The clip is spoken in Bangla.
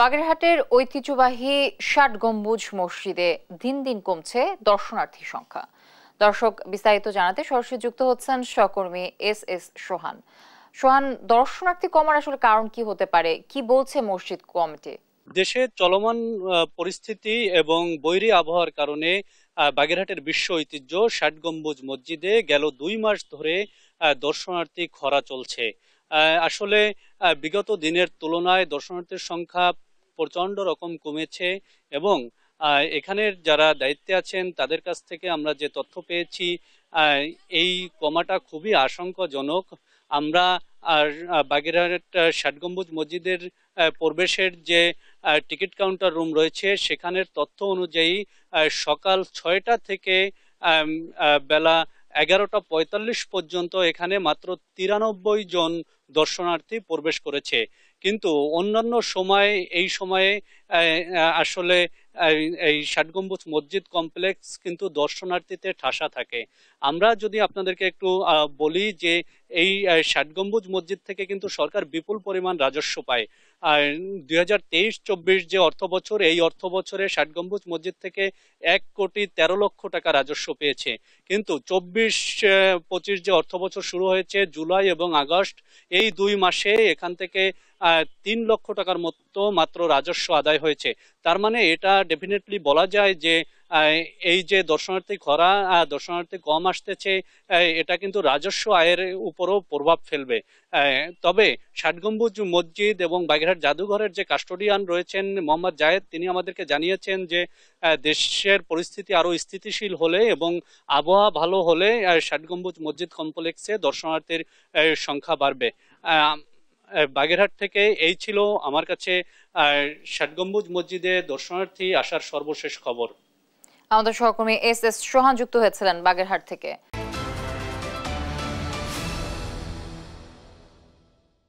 বাগেরহাটের ঐতিহ্যবাহী ষাট গম্বুজ মসজিদে দিন দিন কমছে দর্শনার্থী সংখ্যা দর্শক বিস্তারিত জানাতে সরাসরি যুক্ত হচ্ছেন সহকর্মী এস এস সোহান সোহান দর্শনার্থী কমার আসলে কারণ কি হতে পারে কি বলছে মসজিদ কমিটি দেশে চলমান পরিস্থিতি এবং বৈরী আবহাওয়ার কারণে বাগেরহাটের বিশ্ব ঐতিহ্য ষাট গম্বুজ মসজিদে গেল দুই মাস ধরে দর্শনার্থী খরা চলছে আসলে বিগত দিনের তুলনায় দর্শনার্থীর সংখ্যা প্রচণ্ড রকম কমেছে এবং এখানের যারা দায়িত্বে আছেন তাদের কাছ থেকে আমরা যে তথ্য পেয়েছি এই কমাটা খুবই আশঙ্কাজনক আমরা আর বাগেরহাট ষাটগম্বুজ মসজিদের প্রবেশের যে টিকিট কাউন্টার রুম রয়েছে সেখানের তথ্য অনুযায়ী সকাল ছয়টা থেকে বেলা এগারোটা পঁয়তাল্লিশ পর্যন্ত এখানে মাত্র তিরানব্বই জন দর্শনার্থী প্রবেশ করেছে কিন্তু অন্যান্য সময়ে এই সময়ে আসলে এই ষাটগম্বুজ মসজিদ কমপ্লেক্স কিন্তু দর্শনার্থীতে ঠাসা থাকে আমরা যদি আপনাদেরকে একটু বলি যে এই ষাটগম্বুজ মসজিদ থেকে কিন্তু সরকার বিপুল পরিমাণ রাজস্ব পায় আর দুই হাজার তেইশ চব্বিশ যে অর্থ বছর এই অর্থ বছরে ষাটগম্বুজ মসজিদ থেকে এক কোটি তেরো লক্ষ টাকা রাজস্ব পেয়েছে কিন্তু চব্বিশ পঁচিশ যে অর্থ বছর শুরু হয়েছে জুলাই এবং আগস্ট এ এই দুই মাসে এখান থেকে তিন লক্ষ টাকার মতো মাত্র রাজস্ব আদায় হয়েছে তার মানে এটা ডেফিনেটলি বলা যায় যে এই যে দর্শনার্থী খরা দর্শনার্থী কম আসতেছে এটা কিন্তু রাজস্ব আয়ের উপরও প্রভাব ফেলবে তবে ষাটগম্বুজ মসজিদ এবং বাগেরহাট জাদুঘরের যে কাস্টোডিয়ান রয়েছেন মোহাম্মদ জায়েদ তিনি আমাদেরকে জানিয়েছেন যে দেশের পরিস্থিতি আরও স্থিতিশীল হলে এবং আবহাওয়া ভালো হলে ষাটগম্বুজ মসজিদ কমপ্লেক্সে দর্শনার্থীর সংখ্যা বাড়বে বাগেরহাট থেকে এই ছিল আমার কাছে ষাটগম্বুজ মসজিদে দর্শনার্থী আসার সর্বশেষ খবর আমাদের সহকর্মী এস এস সোহান যুক্ত হয়েছিলেন বাগেরহাট থেকে